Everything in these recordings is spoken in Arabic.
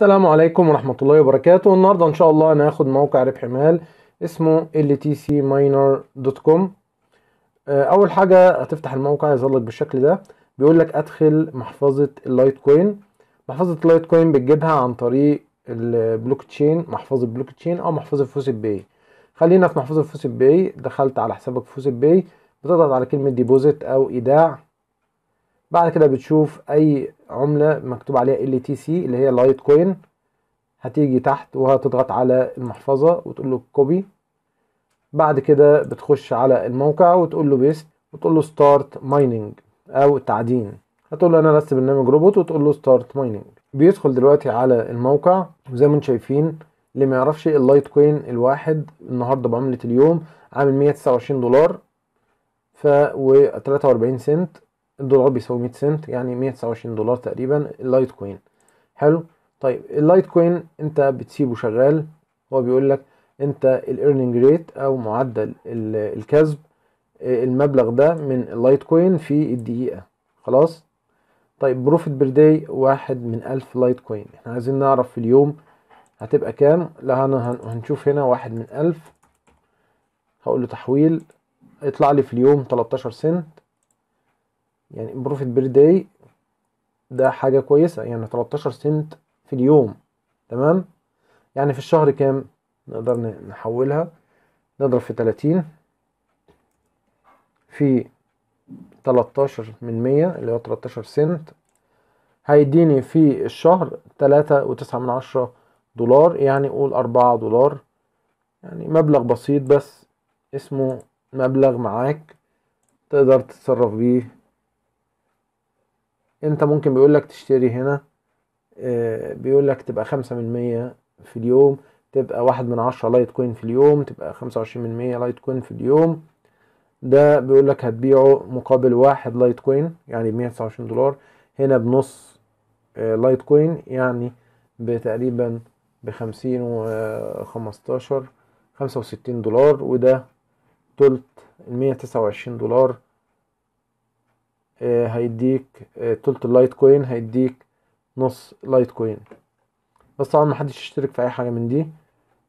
السلام عليكم ورحمة الله وبركاته النهاردة ان شاء الله هناخد موقع ربح مال اسمه ltcminer.com آه، اول حاجة هتفتح الموقع يظهر لك بالشكل ده بيقول لك ادخل محفظة اللايت كوين محفظة اللايت كوين بتجيبها عن طريق البلوك تشين محفظة بلوك تشين او محفظة فوسيل باي خلينا في محفظة فوسيل باي دخلت على حسابك فوسيل باي بتضغط على كلمة ديبوزيت او ايداع بعد كده بتشوف اي عملة مكتوب عليها LTC اللي هي لايت كوين هتيجي تحت وهتضغط على المحفظة وتقول له كوبي بعد كده بتخش على الموقع وتقول له بيست وتقول له ستارت مايننج او تعدين هتقول له انا لست برنامج روبوت وتقول له ستارت مايننج بيدخل دلوقتي على الموقع وزي ما انتم شايفين اللي ما يعرفش اللايت كوين الواحد النهارده بعملة اليوم عامل 129 دولار ف و 43 سنت الدولار بيساوي 100 سنت يعني 129 دولار تقريبا اللايت كوين حلو طيب اللايت كوين انت بتسيبه شغال هو بيقول لك انت الايرنينج ريت او معدل الكسب آه، المبلغ ده من اللايت كوين في الدقيقة خلاص طيب بروفيت بير داي واحد من ألف لايت كوين احنا عايزين نعرف في اليوم هتبقى كام لا أنا هنشوف هنا واحد من ألف هقول له تحويل يطلع لي في اليوم 13 سنت يعني بروفيت بير داي ده حاجة كويسة يعني 13 سنت في اليوم تمام يعني في الشهر كام نقدر نحولها نضرب في 30 في 13 من 100 اللي هو 13 سنت هيديني في الشهر 3.9 من عشرة دولار يعني قول 4 دولار يعني مبلغ بسيط بس اسمه مبلغ معاك تقدر تتصرف بيه انت ممكن بيقولك تشتري هنا آه، بيقولك تبقى خمسة من مية في اليوم تبقى واحد من عشرة لايت كوين في اليوم تبقى خمسة وعشرين من مية لايت كوين في اليوم ده بيقولك هتبيعه مقابل واحد لايت كوين يعني بمية تسعة وعشرين دولار هنا بنص لايت آه، كوين يعني بتقريبا بخمسين وخمستاشر خمسة وستين دولار وده تلت المية تسعة وعشرين دولار آه، هيديك آه، تلت اللايت كوين هيديك نص لايت كوين بس طبعا محدش يشترك في اي حاجه من دي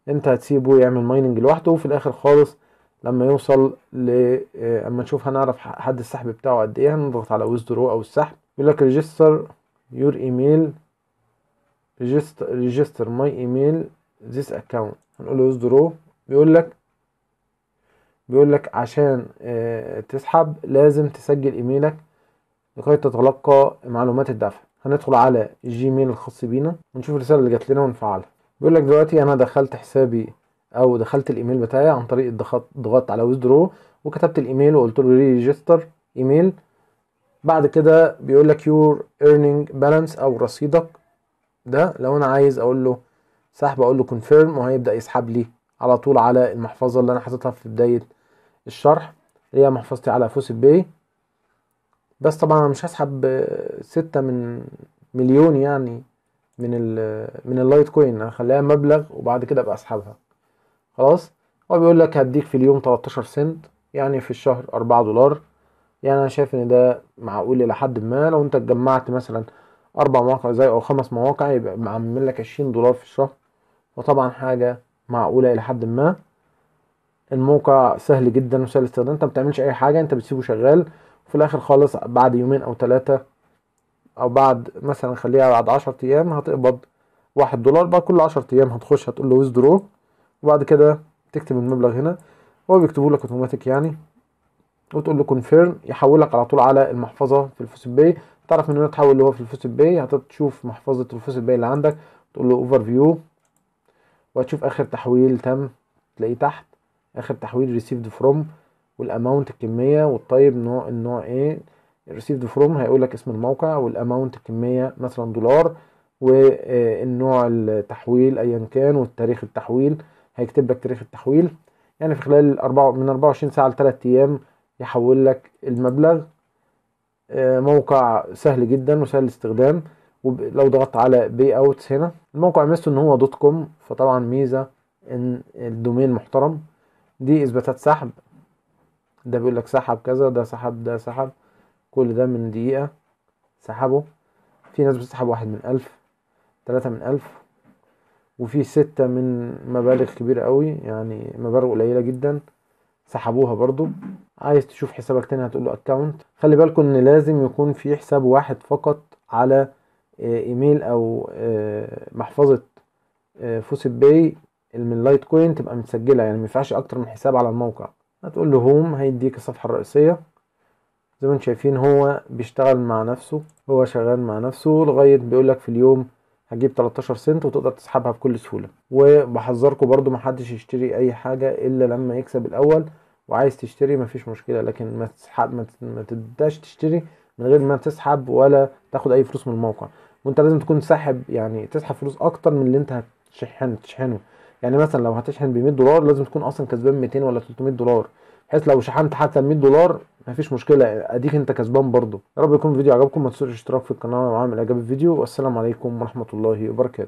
انت هتسيبه يعمل مايننج لوحده وفي الاخر خالص لما يوصل ل آه، اما نشوف هنعرف حد السحب بتاعه قد ايه هنضغط على ويزدرو او السحب يقول لك ريجستر يور ايميل ريجستر ماي ايميل ذيس اكونت هنقول له ويزدرو بيقول لك بيقول لك عشان تسحب لازم تسجل ايميلك لكي تتلقى معلومات الدفع هندخل على الجيميل الخاص بينا ونشوف الرسالة اللي جات لنا ونفعلها بيقول لك دلوقتي انا دخلت حسابي او دخلت الايميل بتاعي عن طريق الضغط ضغطت على ويزدرو وكتبت الايميل وقلت له ريجستر ايميل بعد كده بيقول لك يور ايرنينج بالانس او رصيدك ده لو انا عايز اقول له سحب اقول له كونفيرم وهيبدا يسحب لي على طول على المحفظه اللي انا حاططها في بدايه الشرح اللي هي محفظتي على فوسيب باي بس طبعا انا مش هسحب ستة من مليون يعني من ال من اللايت كوين هخليها مبلغ وبعد كده ابقى اسحبها خلاص هو بيقول لك هديك في اليوم 13 سنت يعني في الشهر 4 دولار يعني انا شايف ان ده معقول الى حد ما لو انت اتجمعت مثلا اربع مواقع زي او خمس مواقع يبقى معمل لك 20 دولار في الشهر وطبعا حاجه معقوله الى حد ما الموقع سهل جدا وسهل الاستخدام انت ما بتعملش اي حاجه انت بتسيبه شغال في الاخر خالص بعد يومين او ثلاثة او بعد مثلا خليها بعد عشر ايام هتقبض واحد دولار بعد كل عشر ايام هتخش هتقول له ويزدرو وبعد كده تكتب المبلغ هنا هو بيكتبه لك اوتوماتيك يعني وتقول له كونفيرم يحولك على طول على المحفظه في الفوس باي تعرف من هنا تحول اللي هو في الفوس باي هتشوف محفظه الفوس باي اللي عندك تقول له اوفر فيو وهتشوف اخر تحويل تم تلاقيه تحت اخر تحويل ريسيفد فروم والاماونت الكميه والطيب نوع النوع ايه ريسيفد فروم هيقول لك اسم الموقع والاماونت الكميه مثلا دولار والنوع آه، التحويل ايا كان والتاريخ التحويل هيكتب لك تاريخ التحويل يعني في خلال أربعة من 24 ساعه لتلات ايام يحول لك المبلغ آه، موقع سهل جدا وسهل الاستخدام ولو ضغطت على بي اوتس هنا الموقع ميزته ان هو دوت كوم فطبعا ميزه ان الدومين محترم دي اثباتات سحب ده بيقول لك سحب كذا ده سحب ده سحب كل ده من دقيقة سحبه في ناس بتسحب واحد من ألف تلاتة من ألف وفي ستة من مبالغ كبيرة قوي يعني مبالغ قليلة جدا سحبوها برضو عايز تشوف حسابك تاني هتقول له اكونت خلي بالكم ان لازم يكون في حساب واحد فقط على آه، ايميل او آه، محفظة آه، فوسيب باي من لايت كوين تبقى متسجلة يعني مينفعش اكتر من حساب على الموقع هتقول له هوم هيديك الصفحة الرئيسية زي ما انتم شايفين هو بيشتغل مع نفسه هو شغال مع نفسه لغاية بيقولك في اليوم هجيب 13 سنت وتقدر تسحبها بكل سهولة وبحذركم برضو محدش يشتري اي حاجة الا لما يكسب الاول وعايز تشتري مفيش مشكلة لكن ما تسحب ما تبداش تشتري من غير ما تسحب ولا تاخد اي فلوس من الموقع وانت لازم تكون ساحب يعني تسحب فلوس اكتر من اللي انت هتشحنه تشحنه يعني مثلا لو هتشحن ب 100 دولار لازم تكون اصلا كسبان 200 ولا 300 دولار بحيث لو شحنت حتى 100 دولار مفيش مشكله اديك انت كسبان برضه يا رب يكون الفيديو عجبكم ما تنسوش الاشتراك في القناه وعمل اعجاب الفيديو والسلام عليكم ورحمه الله وبركاته